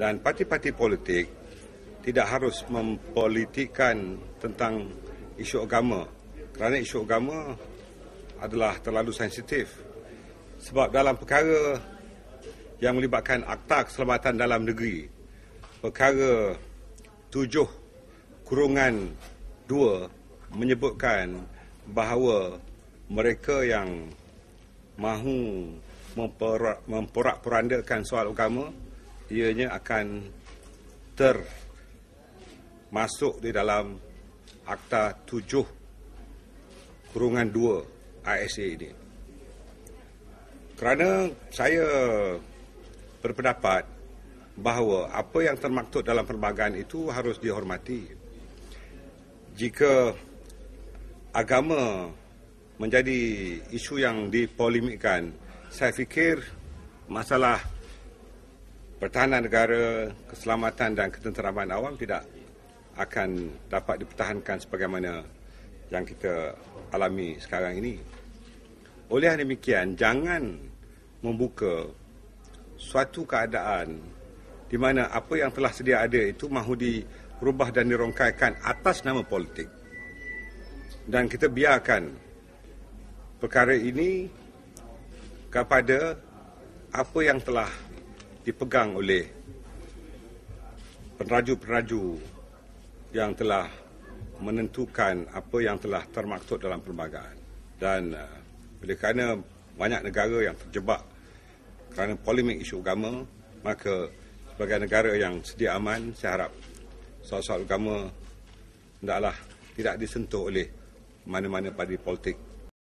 dan parti-parti politik tidak harus mempolitikkan tentang isu agama kerana isu agama adalah terlalu sensitif sebab dalam perkara yang melibatkan akta keselamatan dalam negeri perkara tujuh kurungan dua menyebutkan bahawa mereka yang mahu memporak-porandakan soal agama ianya akan termasuk di dalam Akta 7 Kurungan 2 ISA ini. Kerana saya berpendapat bahawa apa yang termaktub dalam perbagaan itu harus dihormati. Jika agama menjadi isu yang dipolemikkan, saya fikir masalah pertahanan negara, keselamatan dan ketenteraman awam tidak akan dapat dipertahankan sebagaimana yang kita alami sekarang ini. Oleh demikian, jangan membuka suatu keadaan di mana apa yang telah sedia ada itu mahu dirubah dan dirongkaikan atas nama politik. Dan kita biarkan perkara ini kepada apa yang telah dipegang oleh peneraju-peneraju yang telah menentukan apa yang telah termaktub dalam perlembagaan. Dan uh, oleh kerana banyak negara yang terjebak kerana polemik isu agama, maka sebagai negara yang sedia aman, saya harap soal-soal agama tidaklah tidak disentuh oleh mana-mana parti politik